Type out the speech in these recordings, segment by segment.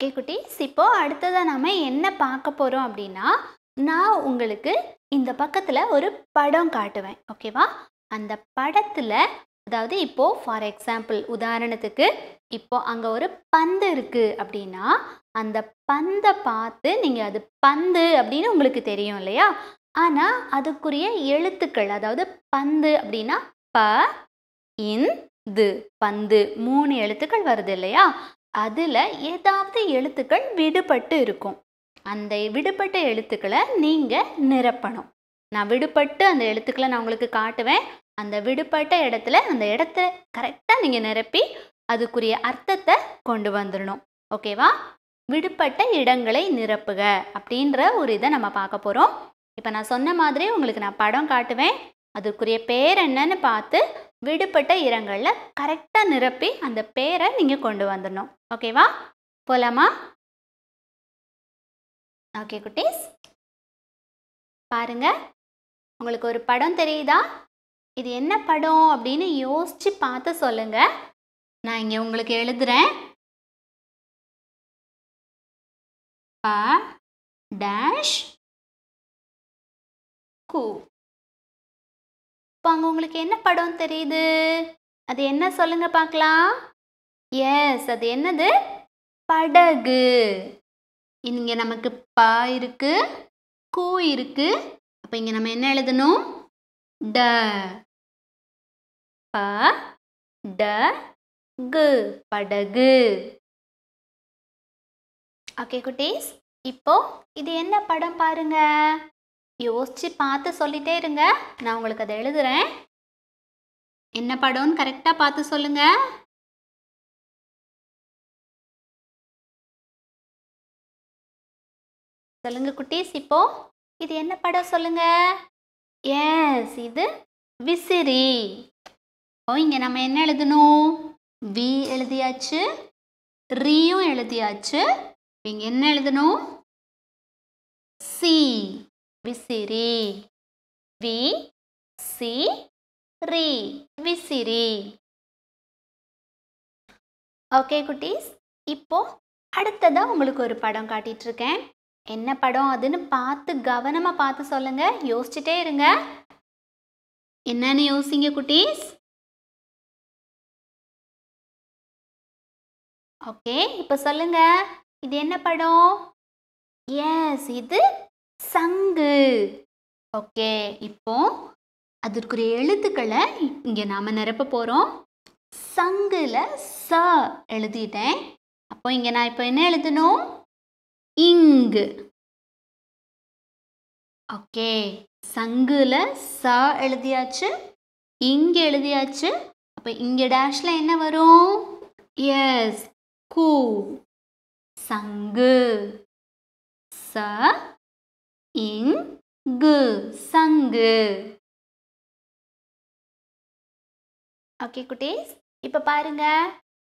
okay குட்டீஸ் இப்போது அடுத்ததாக நம்ம என்ன பார்க்க போகிறோம் அப்படின்னா நான் உங்களுக்கு இந்த பக்கத்தில் ஒரு படம் காட்டுவேன் ஓகேவா அந்த படத்தில் அதாவது இப்போது ஃபார் எக்ஸாம்பிள் உதாரணத்துக்கு இப்போ அங்கே ஒரு பந்து இருக்குது அப்படின்னா அந்த பந்தை பார்த்து நீங்கள் அது பந்து அப்படின்னு உங்களுக்கு தெரியும் இல்லையா ஆனால் அதுக்குரிய எழுத்துக்கள் அதாவது பந்து அப்படின்னா ப இன் து பந்து மூணு எழுத்துக்கள் வருது இல்லையா அதில் ஏதாவது எழுத்துக்கள் விடுபட்டு இருக்கும் அந்த விடுபட்ட எழுத்துக்களை நீங்கள் நிரப்பணும் நான் விடுபட்டு அந்த எழுத்துக்களை நான் உங்களுக்கு காட்டுவேன் அந்த விடுபட்ட இடத்துல அந்த இடத்த கரெக்டாக நீங்கள் நிரப்பி அதுக்குரிய அர்த்தத்தை கொண்டு வந்துடணும் ஓகேவா விடுபட்ட இடங்களை நிரப்புக அப்படின்ற ஒரு இதை நம்ம பார்க்க போகிறோம் இப்போ நான் சொன்ன மாதிரி உங்களுக்கு நான் படம் காட்டுவேன் அதற்குரிய பேர் என்னன்னு பார்த்து விடுபட்ட இரங்களில் கரெக்டாக நிரப்பி அந்த பேரை நீங்கள் கொண்டு வந்துடணும் ஓகேவா போலாமா ஓகே குட்டீஸ் பாருங்க உங்களுக்கு ஒரு படம் தெரியுதா இது என்ன படம் அப்படின்னு யோசித்து பார்த்து சொல்லுங்கள் நான் இங்கே உங்களுக்கு எழுதுறேன் ப டேஷ் கூ கொடுத்துருப்பாங்க உங்களுக்கு என்ன படம் தெரியுது அது என்ன சொல்லுங்க பார்க்கலாம் எஸ் அது என்னது படகு இங்க நமக்கு பா இருக்கு கூ இருக்கு அப்போ இங்கே நம்ம என்ன எழுதணும் ட ப ட கு படகு ஓகே குட்டீஸ் இப்போ இது என்ன படம் பாருங்க யோசித்து பார்த்து சொல்லிட்டே இருங்க நான் உங்களுக்கு அதை எழுதுகிறேன் என்ன படம்னு கரெக்டாக பார்த்து சொல்லுங்க சொல்லுங்க குட்டீஸ் இப்போ இது என்ன படம் சொல்லுங்க எஸ் இது விசிறி ஓ இங்கே நம்ம என்ன எழுதணும் வி எழுதியாச்சு ரீயும் எழுதியாச்சு இங்க என்ன எழுதணும் சி விசிறி வி சி ரி விசிறி ஓகே குட்டீஸ் இப்போ அடுத்ததாக உங்களுக்கு ஒரு படம் இருக்கேன் என்ன படம் அதுன்னு பார்த்து கவனமாக பார்த்து சொல்லுங்க யோசிச்சுட்டே இருங்க என்னன்னு யோசிங்க குட்டீஸ் ஓகே இப்போ சொல்லுங்க இது என்ன படம் எஸ் இது சங்கு ஓகே இப்போ அதற்குரிய எழுத்துக்களை இங்கே நாம் நிரப்ப போகிறோம் சங்குல ச எழுதிட்டேன் அப்போ இங்கே நான் இப்போ என்ன எழுதணும் இங்கு ஓகே சங்குல ச எழுதியாச்சு இங்கு எழுதியாச்சு அப்போ இங்கே டேஷில் என்ன வரும் எஸ் கூ சங்கு ச இங்கு சங்கு ஓகே குட்டீஸ் இப்போ பாருங்க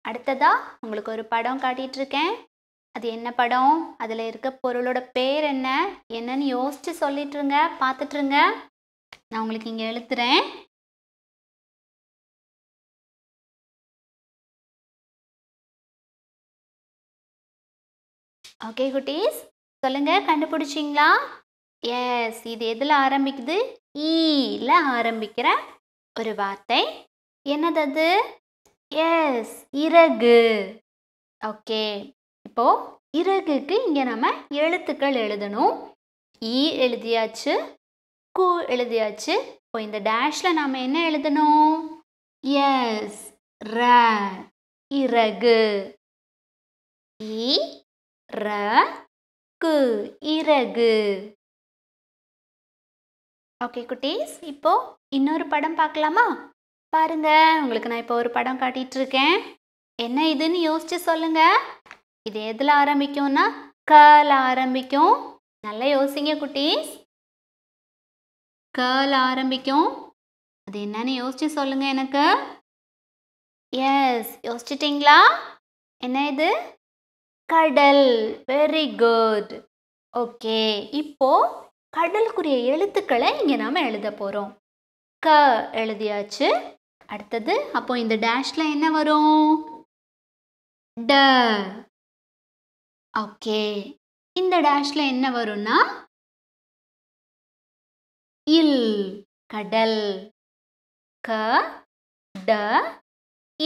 அடுத்ததா உங்களுக்கு ஒரு படம் காட்டிட்டு இருக்கேன் அது என்ன படம் அதில் இருக்க பொருளோட பேர் என்ன என்னன்னு யோசிச்சு சொல்லிட்டுருங்க பார்த்துட்ருங்க நான் உங்களுக்கு இங்கே எழுத்துறேன் ஓகே குட்டீஸ் சொல்லுங்க கண்டுபிடிச்சிங்களா எஸ் இது எதில் ஆரம்பிக்குது ஈல ஆரம்பிக்கிற ஒரு வார்த்தை என்னது அது எஸ் இறகு ஓகே இப்போ இறகுக்கு இங்கே நம்ம எழுத்துக்கள் எழுதணும் ஈ e எழுதியாச்சு கு எழுதியாச்சு இப்போ இந்த டேஷில் நாம் என்ன எழுதணும் எஸ் ர இறகு இ e, ர கு இறகு ஓகே குட்டீஸ் இப்போது இன்னொரு படம் பார்க்கலாமா பாருங்க உங்களுக்கு நான் இப்போ ஒரு படம் காட்டிகிட்டு இருக்கேன் என்ன இதுன்னு யோசிச்சு சொல்லுங்க இது எதில் ஆரம்பிக்கும்னா கால் ஆரம்பிக்கும் நல்லா யோசிங்க குட்டீஸ் கால் ஆரம்பிக்கும் அது என்னன்னு யோசிச்சு சொல்லுங்க எனக்கு எஸ் யோசிச்சிட்டிங்களா என்ன இது கடல் வெரி குட் ஓகே இப்போது கடலுக்குரிய எழுத்துக்களை இங்கே நாம் எழுத போகிறோம் க எழுதியாச்சு அடுத்தது அப்போ இந்த டேஷில் என்ன வரும் ட ஓகே இந்த டேஷில் என்ன வரும்னா இல் கடல் க ட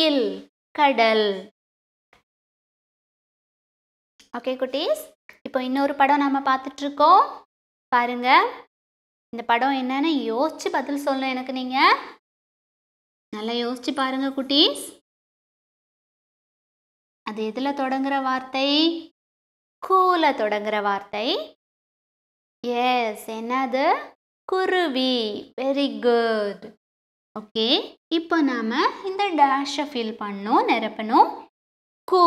இல் கடல் ஓகே குட்டீஸ் இப்போ இன்னொரு படம் நாம் பார்த்துட்ருக்கோம் பாருங்கள் இந்த படம் என்னன்னு யோசித்து பதில் சொல்லணும் எனக்கு நீங்கள் நல்லா யோசித்து பாருங்கள் குட்டீஸ் அது எதில் தொடங்குற வார்த்தை கூல தொடங்குற வார்த்தை எஸ் என்னது குருவி வெரி குட் ஓகே இப்போ நாம் இந்த டேஷை ஃபில் பண்ணும் நிரப்பணும் கூ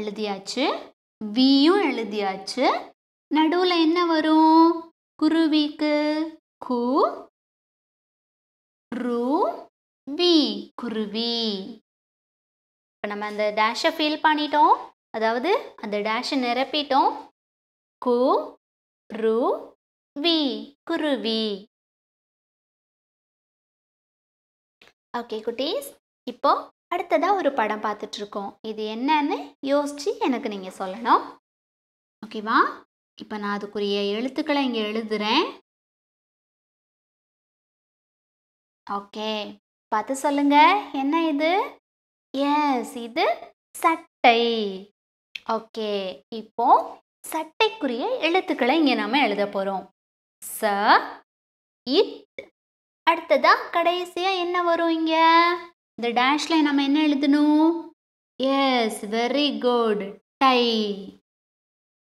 எழுதியாச்சு வியும் எழுதியாச்சு நடுவில் என்ன வரும் குருவிக்கு கு ரு வி குருவி இப்போ நம்ம அந்த டேஷை ஃபீல் பண்ணிட்டோம் அதாவது அந்த டேஷை நிரப்பிட்டோம் கு ரு வி குருவி ஓகே குட்டீஸ் இப்போ அடுத்ததாக ஒரு படம் பார்த்துட்ருக்கோம் இது என்னன்னு யோசித்து எனக்கு நீங்கள் சொல்லணும் ஓகேவா இப்போ நான் அதுக்குரிய எழுத்துக்களை இங்கே எழுதுகிறேன் ஓகே பார்த்து சொல்லுங்க என்ன இது எஸ் இது சட்டை ஓகே இப்போ சட்டைக்குரிய எழுத்துக்களை இங்கே நாம எழுத போகிறோம் ச இட் அடுத்ததாக கடைசியாக என்ன வரும் இங்கே இந்த டேஷில் நம்ம என்ன எழுதணும் எஸ் வெரி குட் டை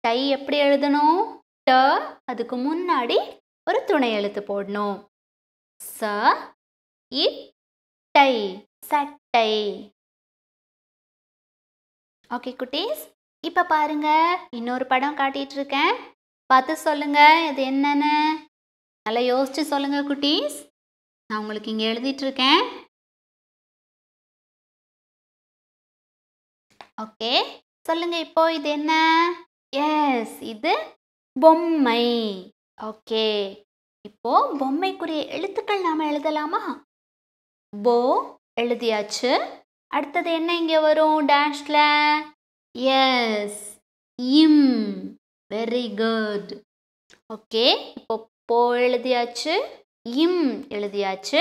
டை எப்படி எழுதணும் ட அதுக்கு முன்னாடி ஒரு துணை எழுத்து போடணும் ச டை சட்டை ஓகே குட்டீஸ் இப்போ பாருங்க இன்னொரு படம் காட்டிட்டு இருக்கேன் பார்த்து சொல்லுங்க இது என்னன்னு நல்லா யோசிச்சு சொல்லுங்க குட்டீஸ் நான் உங்களுக்கு இங்கே எழுதிட்டு இருக்கேன் ஓகே சொல்லுங்க இப்போ இது என்ன எஸ் இது பொம்மை ஓகே இப்போ பொம்மைக்குரிய எழுத்துக்கள் நாம எழுதலாமா போ எழுதியாச்சு அடுத்தது என்ன இங்கே வரும் டேஷ்ல yes um very good okay இப்போ போ எழுதியாச்சு இம் எழுதியாச்சு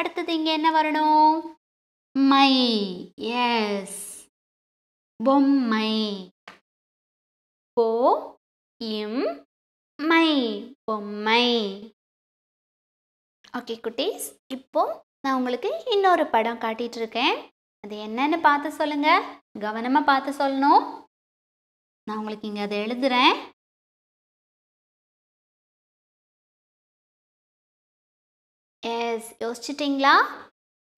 அடுத்தது இங்கே என்ன வரணும் மை எஸ் பொம்மை போ இம் மை பொம்மை ஓகே குட்டீஸ் இப்போ நான் உங்களுக்கு இன்னொரு படம் காட்டிட்டு இருக்கேன் அது என்னன்னு பார்த்து சொல்லுங்க கவனமாக பார்த்து சொல்லணும் நான் உங்களுக்கு இங்கே அதை எழுதுறேன் எஸ் யோசிச்சிட்டிங்களா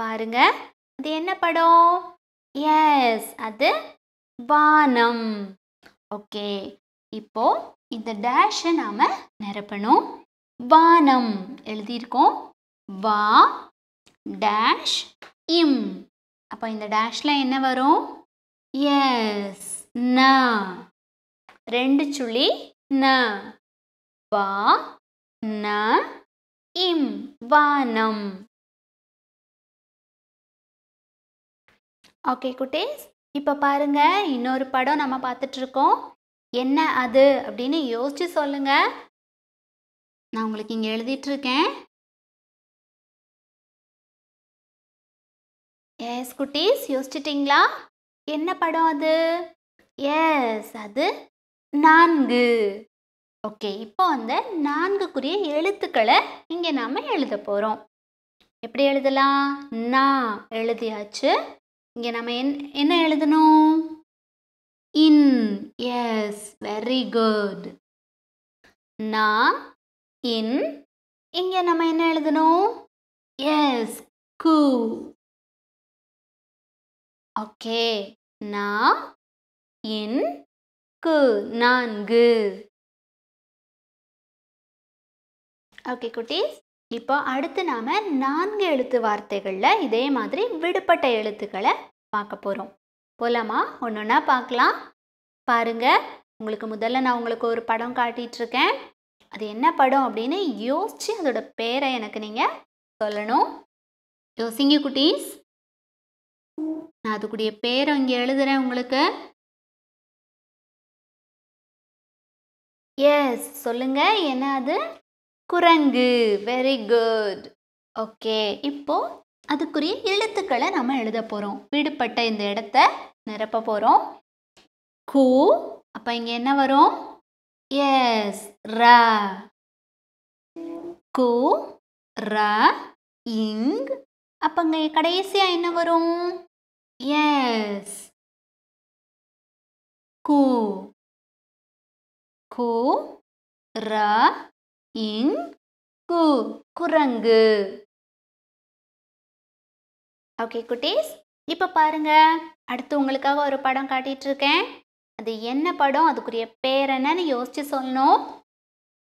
பாருங்க அது என்ன படம் எஸ் அது வானம் ஓகே இப்போ இந்த டேஷை நாம் நிரப்பணும் வானம் எழுதியிருக்கோம் வா டேஷ் இம் அப்போ இந்த டேஷில் என்ன வரும் எஸ் ந ரெண்டு சுழி ந வா ந இம் வானம் ஓகே குட்டேஸ் இப்போ பாருங்க இன்னொரு படம் நம்ம பார்த்துட்ருக்கோம் என்ன அது அப்படின்னு யோசிச்சு சொல்லுங்க நான் உங்களுக்கு இங்கே எழுதிட்டுருக்கேன் எஸ் குட்டீஸ் யோசிச்சிட்டிங்களா என்ன படம் அது எஸ் அது நான்கு ஓகே இப்போ அந்த நான்குக்குரிய எழுத்துக்களை இங்கே நாம் எழுத போகிறோம் எப்படி எழுதலாம் நான் எழுதியாச்சு இங்கே நம்ம என் என்ன எழுதணும் இன் எஸ் வெரி குட் நா இன் இங்கே நம்ம என்ன எழுதணும் எஸ் கு ஓகே நா இன் கு நான்கு ஓகே குட்டீஸ் இப்போ அடுத்து நாம் நான்கு எழுத்து வார்த்தைகளில் இதே மாதிரி விடுபட்ட எழுத்துக்களை பார்க்க போகிறோம் போலாமா ஒன்று ஒன்றா பார்க்கலாம் பாருங்க உங்களுக்கு முதல்ல நான் உங்களுக்கு ஒரு படம் காட்டிகிட்ருக்கேன் அது என்ன படம் அப்படின்னு யோசித்து அதோட பேரை எனக்கு நீங்கள் சொல்லணும் யோசிங்க குட்டீஸ் நான் அதுக்குடைய பேரை இங்கே எழுதுகிறேன் உங்களுக்கு எஸ் சொல்லுங்கள் என்ன அது குரங்கு வெரி குட் ஓகே இப்போ அதுக்குரிய எழுத்துக்களை நம்ம எழுத போகிறோம் விடுபட்ட இந்த இடத்த நிரப்ப போகிறோம் கூ அப்போ இங்கே என்ன வரும் எஸ் ர கு ர இங் அப்போ இங்கே கடைசியாக என்ன வரும் எஸ் கு கு ர இங் கு குரங்கு ஓகே குட்டீஸ் இப்போ பாருங்க அடுத்து உங்களுக்காக ஒரு படம் காட்டிட்டு இருக்கேன் அது என்ன படம் அதுக்குரிய பேர் என்னன்னு யோசிச்சு சொல்லணும்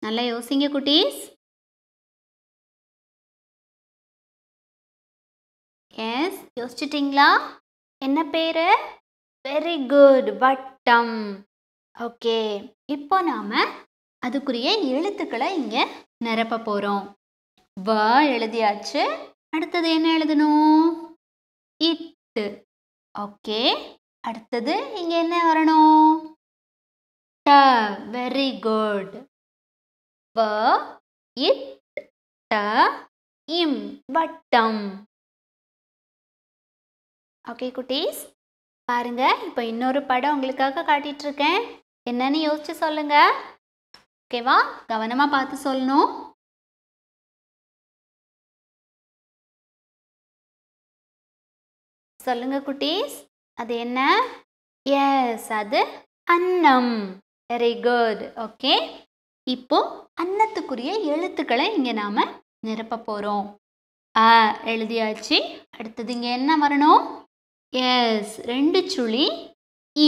நல்லா யோசிங்க குட்டீஸ் எஸ் யோசிச்சிட்டிங்களா என்ன பேரு வெரி குட் வட்டம் ஓகே இப்போ நாம அதுக்குரிய எழுத்துக்களை இங்கே நிரப்ப போகிறோம் வ எழுதியாச்சு அடுத்தது என்ன எழுதணும் இட்டு ஓகே அடுத்தது இங்கே என்ன வரணும் ட வெரி குட் வ இட் ட இம் வட்டம் ஓகே குட்டீஸ் பாருங்க இப்போ இன்னொரு படம் உங்களுக்காக காட்டிட்டு இருக்கேன் என்னன்னு யோசிச்சு சொல்லுங்க ஓகேவா கவனமாக பார்த்து சொல்லணும் சொல்லுங்க குட்டீஸ் அது என்ன எஸ் அது அன்னம் வெரி குட் ஓகே இப்போ அன்னத்துக்குரிய எழுத்துக்களை இங்கே நாம் நிரப்ப போகிறோம் ஆ எழுதியாச்சு அடுத்தது இங்கே என்ன வரணும் எஸ் ரெண்டு சுழி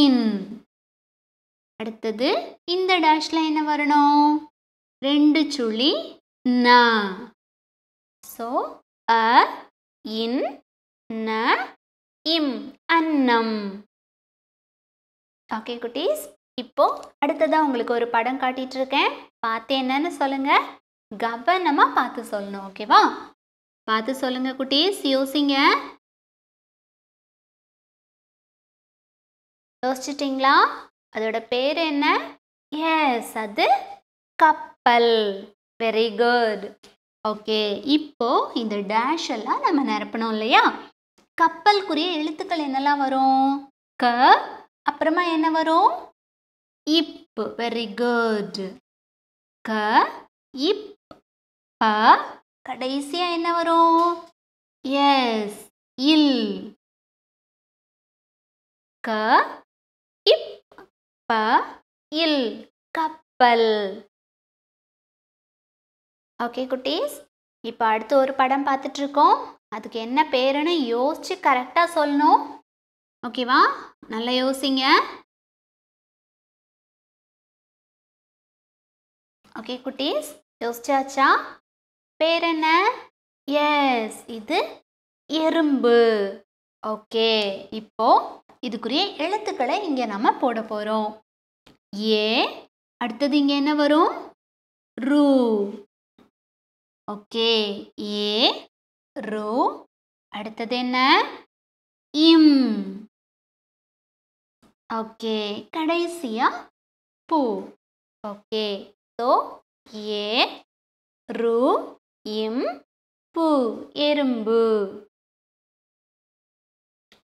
இன் அடுத்தது இந்த டேஷில் என்ன வரணும் ரெண்டு சுழி நா ஸோ அ இன் ந இம் அன்னம் ஓகே குட்டீஸ் இப்போ அடுத்ததாக உங்களுக்கு ஒரு படம் காட்டிட்டு இருக்கேன் பார்த்து என்னன்னு சொல்லுங்க கவனமாக பார்த்து சொல்லணும் ஓகேவா பார்த்து சொல்லுங்க குட்டீஸ் யோசிங்க யோசிச்சிட்டிங்களா அதோட பேர் என்ன எஸ் அது கப்பல் வெரி குட் ஓகே இப்போ இந்த டேஷ் எல்லாம் நம்ம நிரப்பணும் இல்லையா கப்பலுக்குரிய எழுத்துக்கள் என்னெல்லாம் வரும் க அப்புறமா என்ன வரும் இப் வெரி குட் க இப் ப கடைசியா என்ன வரும் எஸ் இல் க இப் ப இல் கப்பல் ஓகே குட்டீஸ் இப்போ அடுத்து ஒரு படம் பார்த்துட்ருக்கோம் அதுக்கு என்ன பேருன்னு யோசித்து கரெக்டாக சொல்லணும் ஓகேவா நல்லா யோசிங்க ஓகே குட்டீஸ் யோசிச்சாச்சா பேர் என்ன எஸ் இது எறும்பு ஓகே இப்போ இதுக்குரிய எழுத்துக்களை இங்கே நம்ம போட போகிறோம் ஏ அடுத்தது இங்கே என்ன வரும் ரூ ஓகே ஏ ரூ அடுத்தது என்ன இம் ஓகே கடைசியா பூ ஓகே ஸோ ஏ ரூ இம் பூ எறும்பு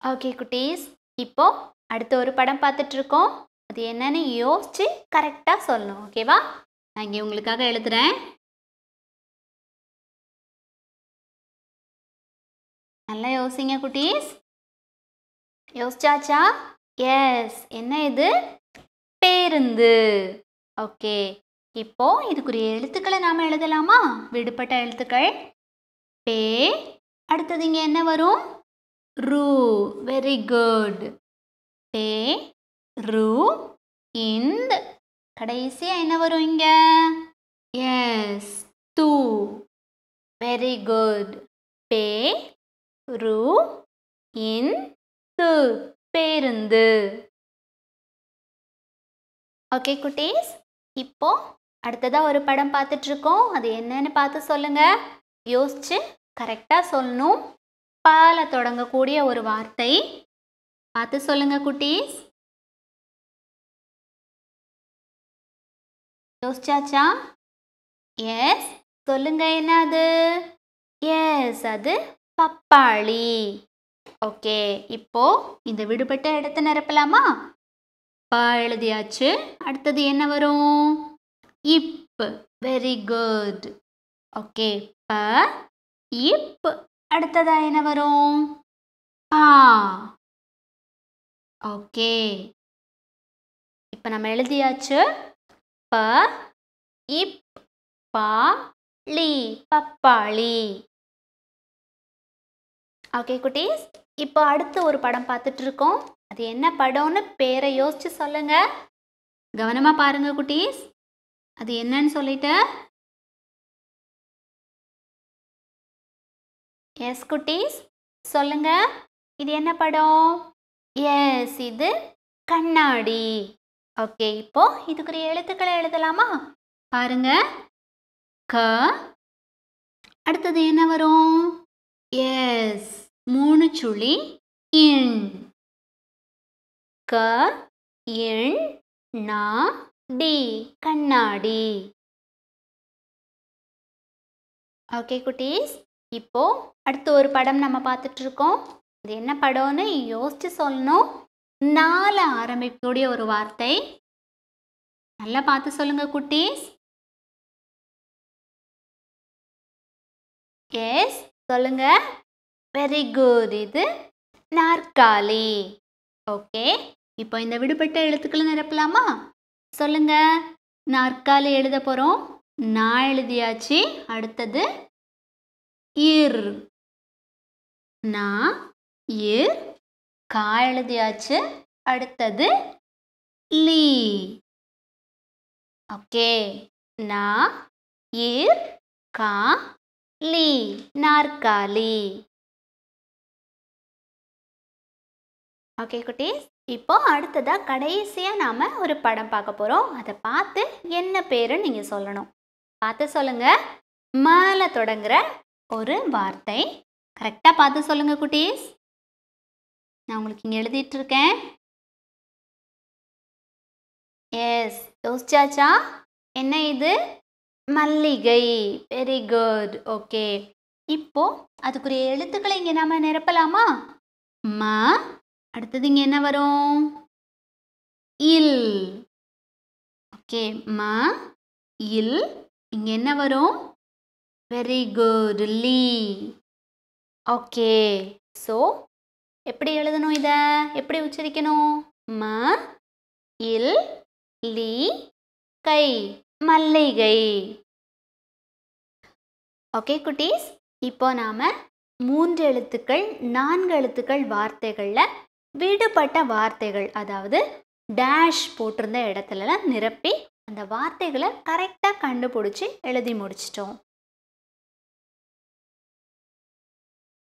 ஓகே குட்டீஸ் இப்போது அடுத்த ஒரு படம் பார்த்துட்ருக்கோம் அது என்னன்னு யோசித்து கரெக்டாக சொல்லணும் ஓகேவா நான் இங்கே உங்களுக்காக எழுதுகிறேன் நல்லா யோசிங்க குட்டீஸ் யோசிச்சாச்சா எஸ் என்ன இது பேருந்து ஓகே இப்போ இதுக்குரிய எழுத்துக்களை நாம் எழுதலாமா விடுபட்ட எழுத்துக்கள் பே அடுத்தது இங்கே என்ன வரும் ru வெரி குட் பே ரூ ind கடைசியா என்ன வரும் இங்க எஸ் தூ வெரி குட் பே ரு இன் து பேருந்து ஓகே குட்டீஸ் இப்போ அடுத்ததாக ஒரு படம் பார்த்துட்ருக்கோம் அது என்னன்னு பார்த்து சொல்லுங்கள் யோசிச்சு கரெக்டாக சொல்லணும் பால தொடங்கக்கூடிய ஒரு வார்த்தை பார்த்து சொல்லுங்க குட்டீஸ் யோசிச்சாச்சா எஸ் சொல்லுங்க என்னது எஸ் அது பப்பாளி ஓகே இப்போ இந்த விடுபட்ட இடத்தை நிரப்பலாமா பா எழுதியாச்சு அடுத்தது என்ன வரும் இப் வெரி குட் ஓகே ப இப் அடுத்ததா என்ன வரும் ஆ ஓகே இப்போ நம்ம எழுதியாச்சு ப இப் பா லி பப்பாளி ஓகே குட்டீஸ் இப்போ அடுத்து ஒரு படம் பார்த்துட்டு இருக்கோம் அது என்ன படம்னு பேரை யோசிச்சு சொல்லுங்க கவனமாக பாருங்க குட்டீஸ் அது என்னன்னு சொல்லிட்டு எஸ் குட்டீஸ் சொல்லுங்க இது என்ன படம் எஸ் இது கண்ணாடி ஓகே இப்போ இதுக்குரிய எழுத்துக்களை எழுதலாமா பாருங்க க அடுத்தது என்ன வரும் எஸ் மூணு சுழி இன் க இன் நா டி கண்ணாடி ஓகே குட்டீஸ் இப்போது அடுத்து ஒரு படம் நம்ம பார்த்துட்ருக்கோம் இது என்ன படம்னு யோசித்து சொல்லணும் நாலு ஆரம்பிக்கக்கூடிய ஒரு வார்த்தை நல்லா பார்த்து சொல்லுங்க குட்டீஸ் எஸ் சொல்லுங்க வெரி குட் இது நாற்காலி ஓகே இப்போ இந்த விடுபட்ட எழுத்துக்களை நிரப்பலாமா சொல்லுங்க நாற்காலி எழுத போகிறோம் நான் எழுதியாச்சு அடுத்தது இர் நான் இர் கா எழுதியாச்சு அடுத்தது லீ ஓகே நா இர் கா லீ நாற்காலி ஓகே குட்டீஸ் இப்போ அடுத்ததாக கடைசியாக நாம் ஒரு படம் பார்க்க போகிறோம் அதை பார்த்து என்ன பேருன்னு நீங்கள் சொல்லணும் பார்த்து சொல்லுங்கள் மேலே தொடங்குற ஒரு வார்த்தை கரெக்டாக பார்த்து சொல்லுங்கள் குட்டீஸ் நான் உங்களுக்கு இங்கே எழுதிட்டுருக்கேன் எஸ் யோசிச்சாச்சா என்ன இது மல்லிகை வெரி குட் ஓகே இப்போ அதுக்குரிய எழுத்துக்களை இங்கே நாம் நிரப்பலாமா மா அடுத்தது இங்கே என்ன வரும் இல் ஓகே மா இல் இங்கே என்ன வரும் வெரி குட் லீ ஓகே ஸோ எப்படி எழுதணும் இதை எப்படி உச்சரிக்கணும் ம இல் லீ கை மல்லிகை ஓகே குட்டீஸ் இப்போ நாம் மூன்று எழுத்துக்கள் நான்கு எழுத்துக்கள் வார்த்தைகளில் விடுபட்ட வார்த்தைகள் அதாவது டேஷ் போட்டிருந்த இடத்துலலாம் நிரப்பி அந்த வார்த்தைகளை கரெக்டாக கண்டுபிடிச்சி எழுதி முடிச்சிட்டோம்